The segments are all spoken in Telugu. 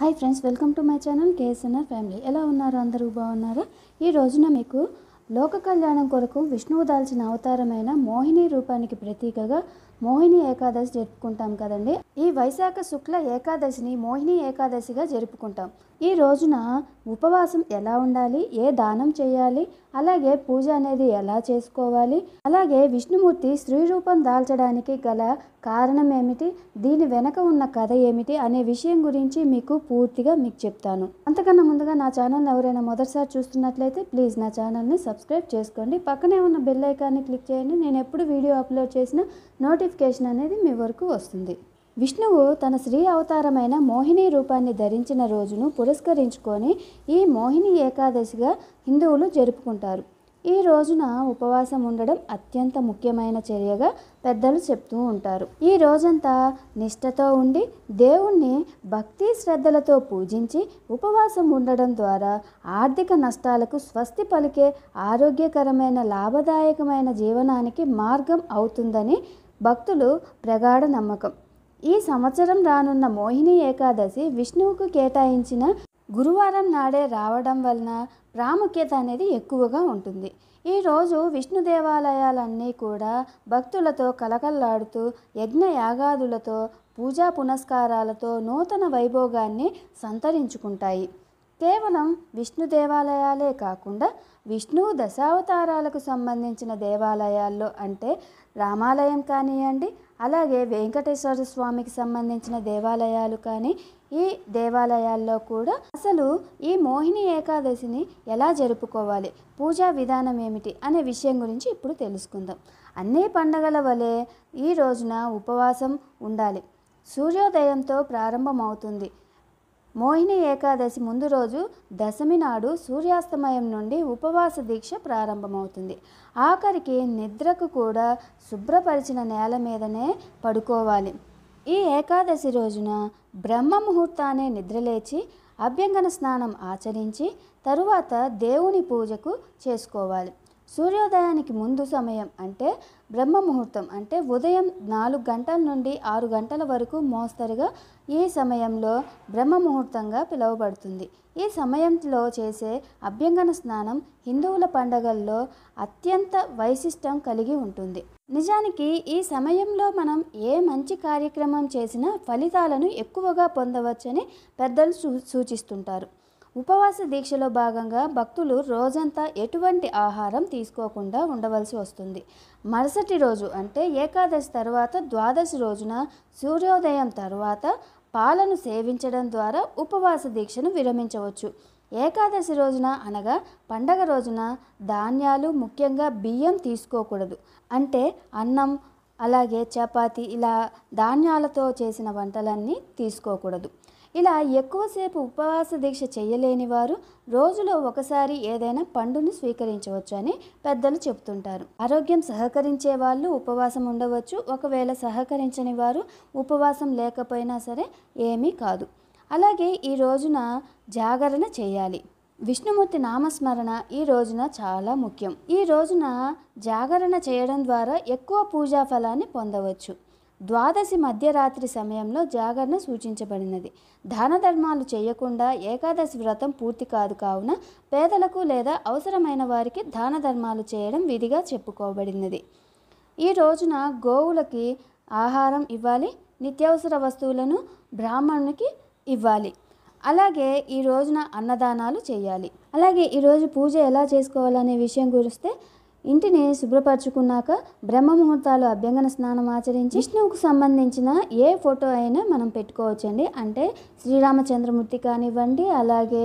hi friends welcome to my channel KSNR family ఎలా ఉన్నారు అందరూ బాగున్నారా ఈ రోజున మీకు లోక కళ్యాణం కొరకు విష్ణువు దాల్చిన అవతారమైన మోహిని రూపానికి ప్రతీకగా మోహిని ఏకాదశి జరుపుకుంటాం కదండి ఈ వైశాఖ శుక్ల ఏకాదశిని మోహిని ఏకాదశిగా జరుపుకుంటాం ఈ రోజున ఉపవాసం ఎలా ఉండాలి ఏ దానం చేయాలి అలాగే పూజ అనేది ఎలా చేసుకోవాలి అలాగే విష్ణుమూర్తి స్త్రీ రూపం దాల్చడానికి గల కారణం ఏమిటి దీని వెనక ఉన్న కథ ఏమిటి అనే విషయం గురించి మీకు పూర్తిగా మీకు చెప్తాను అంతకన్నా ముందుగా నా ఛానల్ ఎవరైనా మొదటిసారి చూస్తున్నట్లయితే ప్లీజ్ నా ఛానల్ని సబ్స్క్రైబ్ చేసుకోండి పక్కనే ఉన్న బెల్ ఐకాన్ని క్లిక్ చేయండి నేను ఎప్పుడు వీడియో అప్లోడ్ చేసిన నోటిఫికేషన్ నోటిఫికేషన్ అనేది మీ వరకు వస్తుంది విష్ణువు తన స్త్రీ అవతారమైన మోహిని రూపాన్ని ధరించిన రోజును పురస్కరించుకొని ఈ మోహిని ఏకాదశిగా హిందువులు జరుపుకుంటారు ఈ రోజున ఉపవాసం ఉండడం అత్యంత ముఖ్యమైన చర్యగా పెద్దలు చెప్తూ ఉంటారు ఈ రోజంతా నిష్టతో ఉండి దేవుణ్ణి భక్తి శ్రద్ధలతో పూజించి ఉపవాసం ఉండడం ద్వారా ఆర్థిక నష్టాలకు స్వస్తి పలికే ఆరోగ్యకరమైన లాభదాయకమైన జీవనానికి మార్గం అవుతుందని భక్తులు ప్రగాఢ నమ్మకం ఈ సంవత్సరం రానున్న మోహిని ఏకాదశి విష్ణువుకు కేటాయించిన గురువారం నాడే రావడం వలన ప్రాముఖ్యత అనేది ఎక్కువగా ఉంటుంది ఈరోజు విష్ణు దేవాలయాలన్నీ కూడా భక్తులతో కలకల్లాడుతూ యజ్ఞ యాగాదులతో పూజా పునస్కారాలతో నూతన వైభోగాన్ని సంతరించుకుంటాయి కేవలం విష్ణు దేవాలయాలే కాకుండా విష్ణు దశావతారాలకు సంబంధించిన దేవాలయాల్లో అంటే రామాలయం కానివ్వండి అలాగే వెంకటేశ్వర స్వామికి సంబంధించిన దేవాలయాలు కానీ ఈ దేవాలయాల్లో కూడా అసలు ఈ మోహిని ఏకాదశిని ఎలా జరుపుకోవాలి పూజా విధానం ఏమిటి అనే విషయం గురించి ఇప్పుడు తెలుసుకుందాం అన్ని పండగల వలె ఈ రోజున ఉపవాసం ఉండాలి సూర్యోదయంతో ప్రారంభమవుతుంది మోహిని ఏకాదశి ముందు రోజు దశమి నాడు సూర్యాస్తమయం నుండి ఉపవాస దీక్ష ప్రారంభమవుతుంది ఆఖరికి నిద్రకు కూడా శుభ్రపరిచిన నేల మీదనే పడుకోవాలి ఈ ఏకాదశి రోజున బ్రహ్మ ముహూర్తానే నిద్రలేచి అభ్యంగన స్నానం ఆచరించి తరువాత దేవుని పూజకు చేసుకోవాలి సూర్యోదయానికి ముందు సమయం అంటే బ్రహ్మ ముహూర్తం అంటే ఉదయం నాలుగు గంటల నుండి ఆరు గంటల వరకు మోస్తరుగా ఈ సమయంలో బ్రహ్మ ముహూర్తంగా పిలువబడుతుంది ఈ సమయంలో చేసే అభ్యంగన స్నానం హిందువుల పండగల్లో అత్యంత వైశిష్టం కలిగి ఉంటుంది నిజానికి ఈ సమయంలో మనం ఏ మంచి కార్యక్రమం చేసినా ఫలితాలను ఎక్కువగా పొందవచ్చని పెద్దలు సూచిస్తుంటారు ఉపవాస దీక్షలో భాగంగా భక్తులు రోజంతా ఎటువంటి ఆహారం తీసుకోకుండా ఉండవలసి వస్తుంది మరుసటి రోజు అంటే ఏకాదశి తర్వాత ద్వాదశి రోజున సూర్యోదయం తర్వాత పాలను సేవించడం ద్వారా ఉపవాస దీక్షను విరమించవచ్చు ఏకాదశి రోజున అనగా పండగ రోజున ధాన్యాలు ముఖ్యంగా బియ్యం తీసుకోకూడదు అంటే అన్నం అలాగే చపాతి ఇలా ధాన్యాలతో చేసిన వంటలన్నీ తీసుకోకూడదు ఇలా ఎక్కువసేపు ఉపవాస దీక్ష చేయలేని వారు రోజులో ఒకసారి ఏదైనా పండును స్వీకరించవచ్చు అని పెద్దలు చెబుతుంటారు ఆరోగ్యం సహకరించే వాళ్ళు ఉపవాసం ఉండవచ్చు ఒకవేళ సహకరించని వారు ఉపవాసం లేకపోయినా సరే ఏమీ కాదు అలాగే ఈ రోజున జాగరణ చేయాలి విష్ణుమూర్తి నామస్మరణ ఈ రోజున చాలా ముఖ్యం ఈ రోజున జాగరణ చేయడం ద్వారా ఎక్కువ పూజా ఫలాన్ని పొందవచ్చు ద్వాదశి మధ్యరాత్రి సమయంలో జాగరణ సూచించబడినది దాన ధర్మాలు చేయకుండా ఏకాదశి వ్రతం పూర్తి కాదు కావున పేదలకు లేదా అవసరమైన వారికి దాన ధర్మాలు చేయడం విధిగా చెప్పుకోబడినది ఈ రోజున గోవులకి ఆహారం ఇవ్వాలి నిత్యావసర వస్తువులను బ్రాహ్మణునికి ఇవ్వాలి అలాగే ఈ రోజున అన్నదానాలు చేయాలి అలాగే ఈరోజు పూజ ఎలా చేసుకోవాలనే విషయం గురిస్తే ఇంటిని శుభ్రపరచుకున్నాక ముహూర్తాలు అభ్యంగన స్నానం ఆచరించి విష్ణువుకు సంబంధించిన ఏ ఫోటో అయినా మనం పెట్టుకోవచ్చండి అంటే శ్రీరామచంద్రమూర్తి కానివ్వండి అలాగే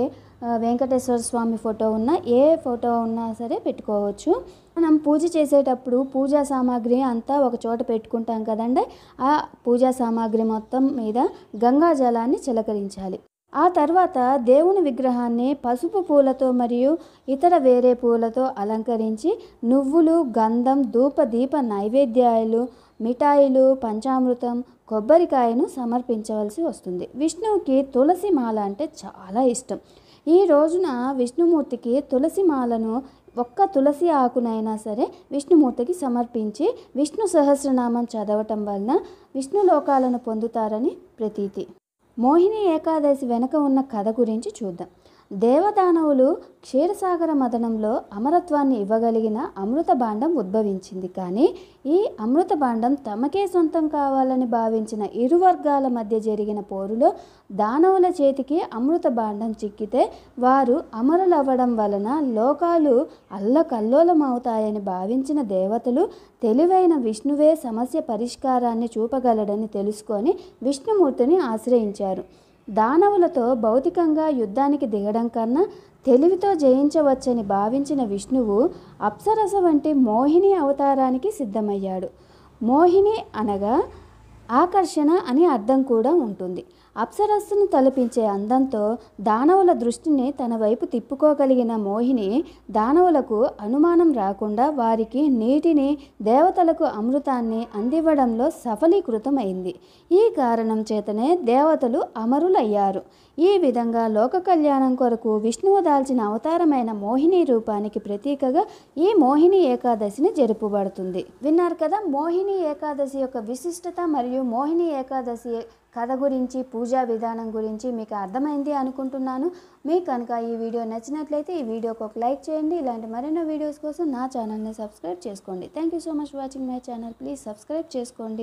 వెంకటేశ్వర స్వామి ఫోటో ఉన్న ఏ ఫోటో ఉన్నా సరే పెట్టుకోవచ్చు మనం పూజ చేసేటప్పుడు పూజా సామాగ్రి అంతా ఒక చోట పెట్టుకుంటాం కదండీ ఆ పూజా సామాగ్రి మొత్తం మీద గంగా జలాన్ని చిలకరించాలి ఆ తర్వాత దేవుని విగ్రహాన్ని పసుపు పూలతో మరియు ఇతర వేరే పూలతో అలంకరించి నువ్వులు గంధం ధూప దీప నైవేద్యాలు మిఠాయిలు పంచామృతం కొబ్బరికాయను సమర్పించవలసి వస్తుంది విష్ణువుకి తులసి మాల అంటే చాలా ఇష్టం ఈ రోజున విష్ణుమూర్తికి తులసి మాలను ఒక్క తులసి ఆకునైనా సరే విష్ణుమూర్తికి సమర్పించి విష్ణు సహస్రనామం చదవటం వలన విష్ణు లోకాలను పొందుతారని ప్రతీతి మోహిని ఏకాదశి వెనక ఉన్న కథ గురించి చూద్దాం దేవదానవులు క్షీరసాగర మదనంలో అమరత్వాన్ని ఇవ్వగలిగిన అమృత భాండం ఉద్భవించింది కానీ ఈ అమృత భాండం తమకే సొంతం కావాలని భావించిన ఇరు వర్గాల మధ్య జరిగిన పోరులో దానవుల చేతికి అమృత భాండం చిక్కితే వారు అమరులవ్వడం వలన లోకాలు అల్లకల్లోలమవుతాయని భావించిన దేవతలు తెలివైన విష్ణువే సమస్య పరిష్కారాన్ని చూపగలడని తెలుసుకొని విష్ణుమూర్తిని ఆశ్రయించారు దానవులతో భౌతికంగా యుద్ధానికి దిగడం కన్నా తెలివితో జయించవచ్చని భావించిన విష్ణువు అప్సరస వంటి మోహిని అవతారానికి సిద్ధమయ్యాడు మోహిని అనగా ఆకర్షణ అని అర్థం కూడా ఉంటుంది అప్సరస్సును తలపించే అందంతో దానవుల దృష్టిని తన వైపు తిప్పుకోగలిగిన మోహిని దానవులకు అనుమానం రాకుండా వారికి నీటిని దేవతలకు అమృతాన్ని అందివ్వడంలో సఫలీకృతమైంది ఈ కారణం చేతనే దేవతలు అమరులయ్యారు ఈ విధంగా లోక కళ్యాణం కొరకు విష్ణువు దాల్చిన అవతారమైన మోహిని రూపానికి ప్రతీకగా ఈ మోహిని ఏకాదశిని జరుపుబడుతుంది విన్నారు కదా మోహిని ఏకాదశి యొక్క విశిష్టత మరియు మోహిని ఏకాదశి కథ గురించి పూజా విధానం గురించి మీకు అర్థమైంది అనుకుంటున్నాను మీకు కనుక ఈ వీడియో నచ్చినట్లయితే ఈ వీడియోకి ఒక లైక్ చేయండి ఇలాంటి మరెన్నో వీడియోస్ కోసం నా ఛానల్ని సబ్స్క్రైబ్ చేసుకోండి thank you so much watching my channel please subscribe చేసుకోండి